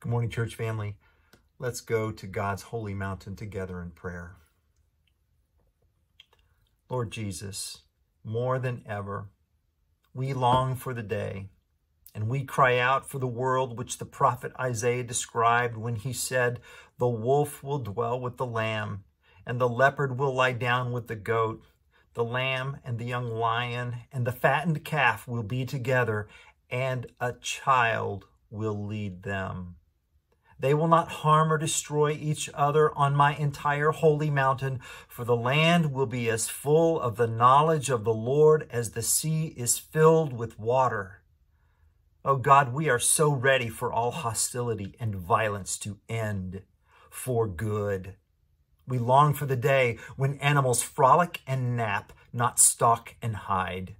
Good morning, church family. Let's go to God's holy mountain together in prayer. Lord Jesus, more than ever, we long for the day, and we cry out for the world which the prophet Isaiah described when he said, The wolf will dwell with the lamb, and the leopard will lie down with the goat. The lamb and the young lion and the fattened calf will be together, and a child will lead them. They will not harm or destroy each other on my entire holy mountain, for the land will be as full of the knowledge of the Lord as the sea is filled with water. Oh God, we are so ready for all hostility and violence to end for good. We long for the day when animals frolic and nap, not stalk and hide.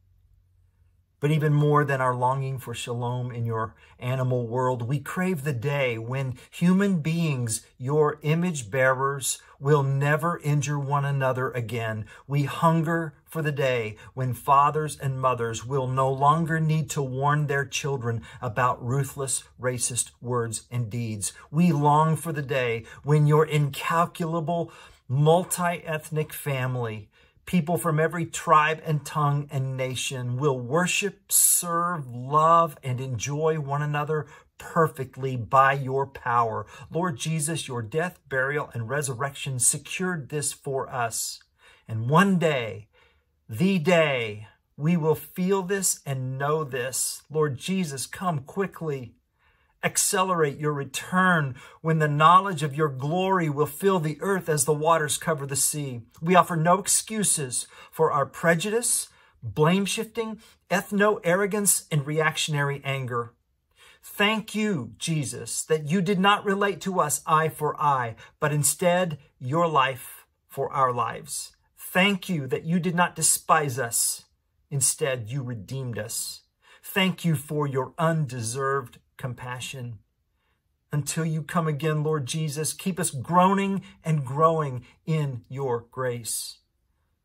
But even more than our longing for shalom in your animal world, we crave the day when human beings, your image bearers, will never injure one another again. We hunger for the day when fathers and mothers will no longer need to warn their children about ruthless racist words and deeds. We long for the day when your incalculable multi-ethnic family People from every tribe and tongue and nation will worship, serve, love, and enjoy one another perfectly by your power. Lord Jesus, your death, burial, and resurrection secured this for us. And one day, the day, we will feel this and know this. Lord Jesus, come quickly accelerate your return when the knowledge of your glory will fill the earth as the waters cover the sea. We offer no excuses for our prejudice, blame shifting, ethno arrogance, and reactionary anger. Thank you, Jesus, that you did not relate to us eye for eye, but instead your life for our lives. Thank you that you did not despise us. Instead, you redeemed us. Thank you for your undeserved compassion. Until you come again, Lord Jesus, keep us groaning and growing in your grace.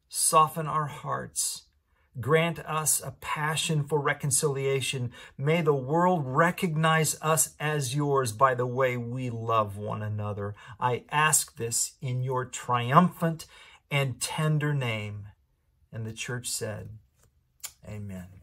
Soften our hearts. Grant us a passion for reconciliation. May the world recognize us as yours by the way we love one another. I ask this in your triumphant and tender name. And the church said, Amen.